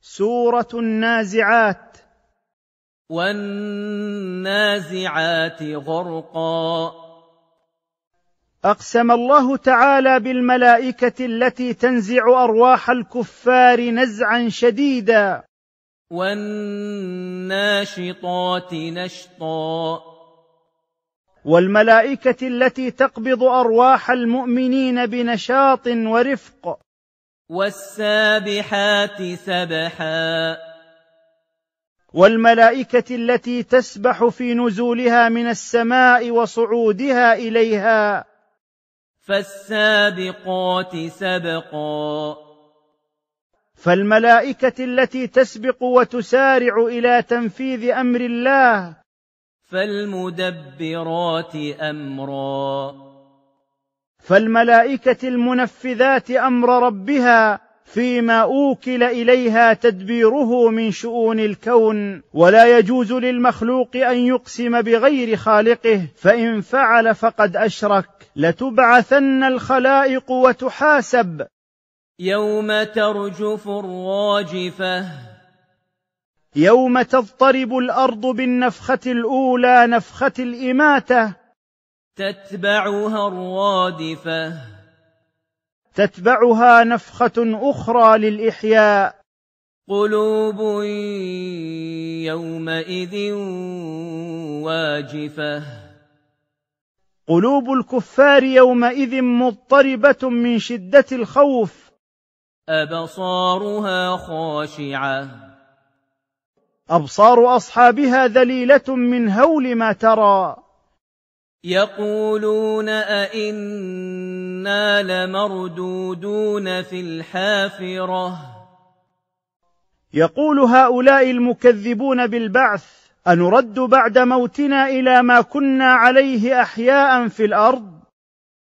سوره النازعات والنازعات غرقا اقسم الله تعالى بالملائكه التي تنزع ارواح الكفار نزعا شديدا والناشطات نشطا والملائكه التي تقبض ارواح المؤمنين بنشاط ورفق والسابحات سبحا والملائكه التي تسبح في نزولها من السماء وصعودها اليها فالسابقات سبقا فالملائكه التي تسبق وتسارع الى تنفيذ امر الله فالمدبرات امرا فالملائكه المنفذات امر ربها فيما اوكل اليها تدبيره من شؤون الكون ولا يجوز للمخلوق ان يقسم بغير خالقه فان فعل فقد اشرك لتبعثن الخلائق وتحاسب يوم ترجف الراجفه يوم تضطرب الارض بالنفخه الاولى نفخه الاماته تتبعها الرادفة تتبعها نفخة أخرى للإحياء قلوب يومئذ واجفة قلوب الكفار يومئذ مضطربة من شدة الخوف أبصارها خاشعة أبصار أصحابها ذليلة من هول ما ترى يقولون أئنا لمردودون في الحافرة يقول هؤلاء المكذبون بالبعث أنرد بعد موتنا إلى ما كنا عليه أحياء في الأرض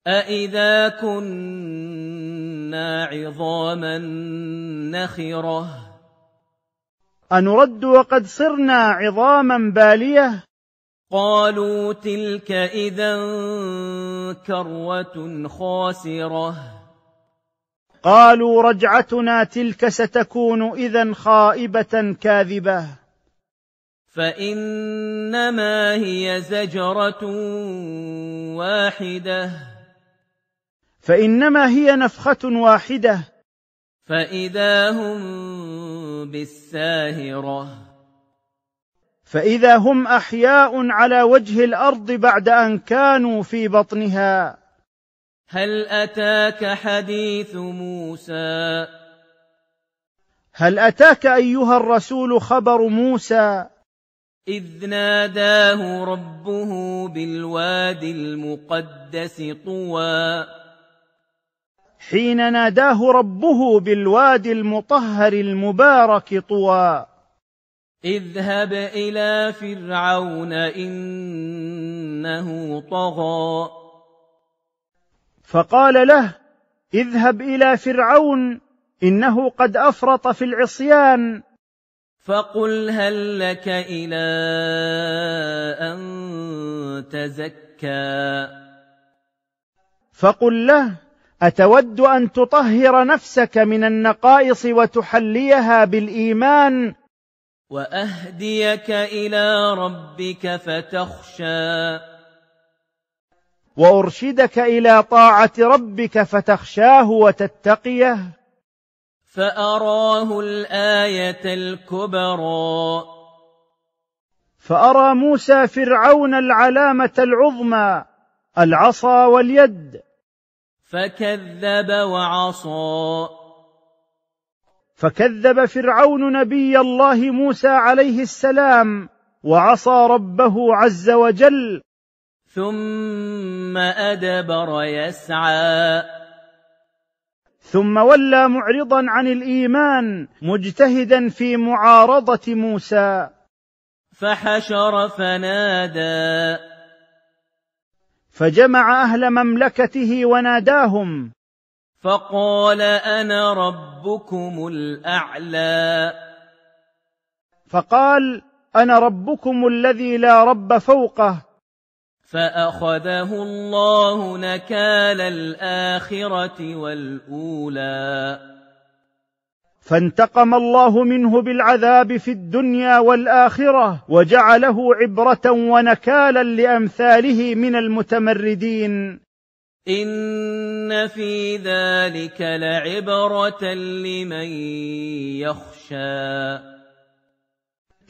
أإذا كنا عظاما نخرة أنرد وقد صرنا عظاما بالية قالوا تلك إذا كروة خاسرة قالوا رجعتنا تلك ستكون إذا خائبة كاذبة فإنما هي زجرة واحدة فإنما هي نفخة واحدة فإذا هم بالساهرة فاذا هم احياء على وجه الارض بعد ان كانوا في بطنها هل اتاك حديث موسى هل اتاك ايها الرسول خبر موسى اذ ناداه ربه بالواد المقدس طوى حين ناداه ربه بالواد المطهر المبارك طوى اذهب إلى فرعون إنه طغى فقال له اذهب إلى فرعون إنه قد أفرط في العصيان فقل هل لك إلى أن تزكى فقل له أتود أن تطهر نفسك من النقائص وتحليها بالإيمان وأهديك إلى ربك فتخشى وأرشدك إلى طاعة ربك فتخشاه وتتقيه فأراه الآية الكبرى فأرى موسى فرعون العلامة العظمى العصا واليد فكذب وعصى فكذب فرعون نبي الله موسى عليه السلام وعصى ربه عز وجل ثم ادبر يسعى ثم ولى معرضا عن الايمان مجتهدا في معارضه موسى فحشر فنادى فجمع اهل مملكته وناداهم فقال أنا ربكم الأعلى فقال أنا ربكم الذي لا رب فوقه فأخذه الله نكال الآخرة والأولى فانتقم الله منه بالعذاب في الدنيا والاخره وجعله عبره ونكالا لامثاله من المتمردين إن في ذلك لعبرة لمن يخشى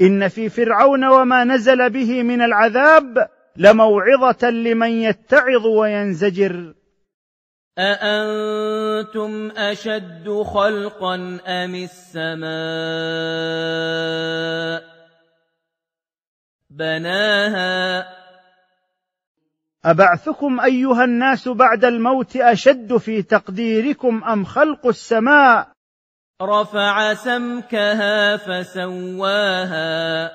إن في فرعون وما نزل به من العذاب لموعظة لمن يتعظ وينزجر أأنتم أشد خلقا أم السماء بناها ابعثكم ايها الناس بعد الموت اشد في تقديركم ام خلق السماء رفع سمكها فسواها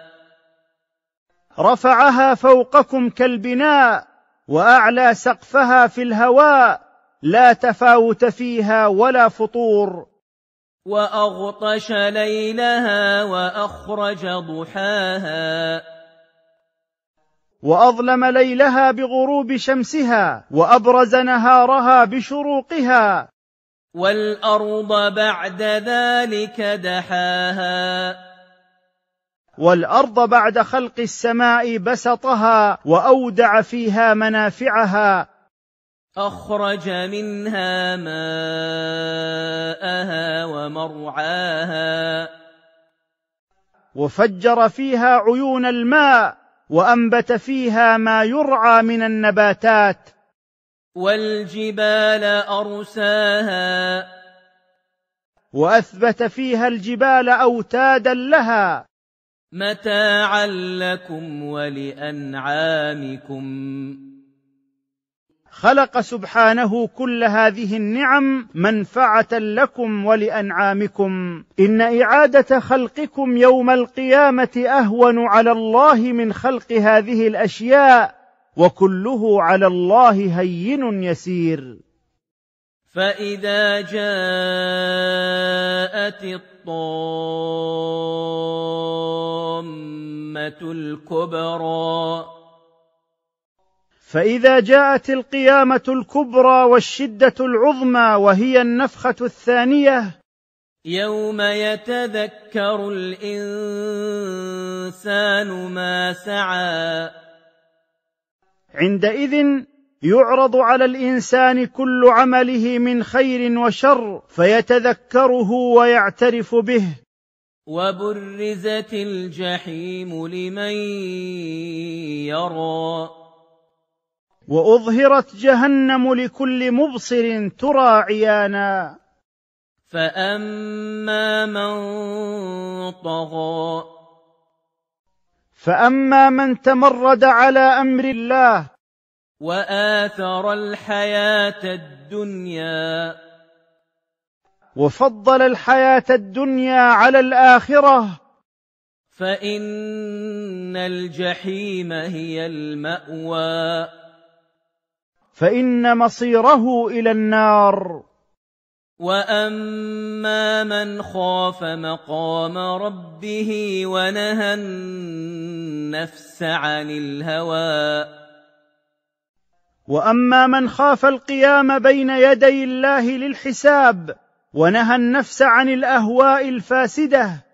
رفعها فوقكم كالبناء واعلى سقفها في الهواء لا تفاوت فيها ولا فطور واغطش ليلها واخرج ضحاها واظلم ليلها بغروب شمسها وابرز نهارها بشروقها والارض بعد ذلك دحاها والارض بعد خلق السماء بسطها واودع فيها منافعها اخرج منها ماءها ومرعاها وفجر فيها عيون الماء وانبت فيها ما يرعى من النباتات والجبال ارساها واثبت فيها الجبال اوتادا لها متاعا لكم ولانعامكم خلق سبحانه كل هذه النعم منفعه لكم ولانعامكم ان اعاده خلقكم يوم القيامه اهون على الله من خلق هذه الاشياء وكله على الله هين يسير فاذا جاءت الطامه الكبرى فاذا جاءت القيامه الكبرى والشده العظمى وهي النفخه الثانيه يوم يتذكر الانسان ما سعى عندئذ يعرض على الانسان كل عمله من خير وشر فيتذكره ويعترف به وبرزت الجحيم لمن يرى واظهرت جهنم لكل مبصر ترى عيانا فاما من طغى فاما من تمرد على امر الله واثر الحياه الدنيا وفضل الحياه الدنيا على الاخره فان الجحيم هي الماوى فان مصيره الى النار واما من خاف مقام ربه ونهى النفس عن الهوى واما من خاف القيام بين يدي الله للحساب ونهى النفس عن الاهواء الفاسده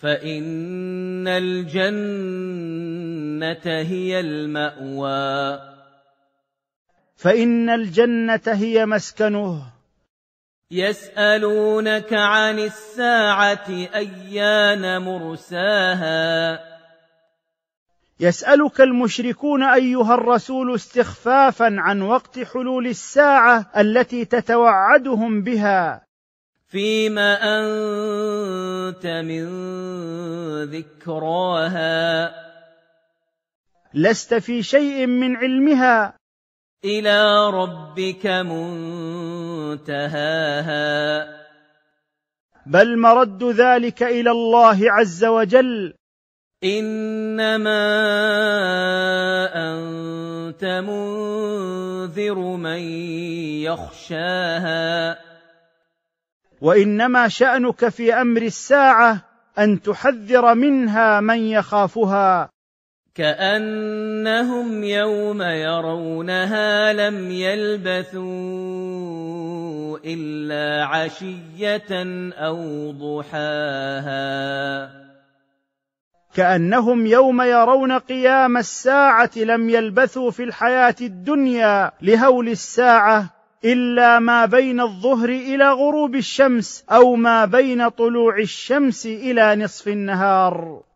فان الجنه هي الماوى فان الجنه هي مسكنه يسالونك عن الساعه ايان مرساها يسالك المشركون ايها الرسول استخفافا عن وقت حلول الساعه التي تتوعدهم بها فيما انت من ذكراها لست في شيء من علمها إلى ربك منتهاها بل مرد ذلك إلى الله عز وجل إنما أنت منذر من يخشاها وإنما شأنك في أمر الساعة أن تحذر منها من يخافها كأنهم يوم يرونها لم يلبثوا إلا عشية أو ضحاها كأنهم يوم يرون قيام الساعة لم يلبثوا في الحياة الدنيا لهول الساعة الا ما بين الظهر الى غروب الشمس او ما بين طلوع الشمس الى نصف النهار